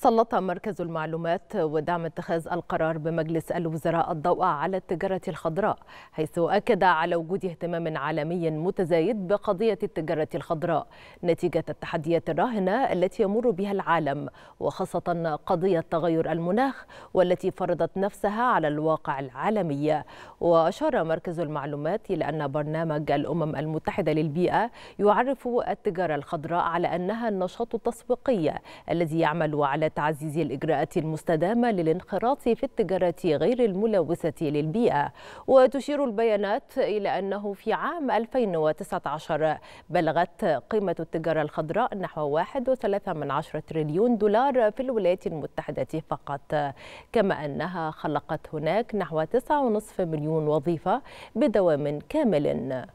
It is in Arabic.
سلط مركز المعلومات ودعم اتخاذ القرار بمجلس الوزراء الضوء على التجارة الخضراء حيث أكد على وجود اهتمام عالمي متزايد بقضية التجارة الخضراء نتيجة التحديات الراهنة التي يمر بها العالم وخاصة قضية تغير المناخ والتي فرضت نفسها على الواقع العالمي وأشار مركز المعلومات إلى أن برنامج الأمم المتحدة للبيئة يعرف التجارة الخضراء على أنها النشاط التسويقي الذي يعمل على تعزيز الإجراءات المستدامة للانخراط في التجارة غير الملوثة للبيئة وتشير البيانات إلى أنه في عام 2019 بلغت قيمة التجارة الخضراء نحو 1.3 تريليون دولار في الولايات المتحدة فقط كما أنها خلقت هناك نحو 9.5 مليون وظيفة بدوام كامل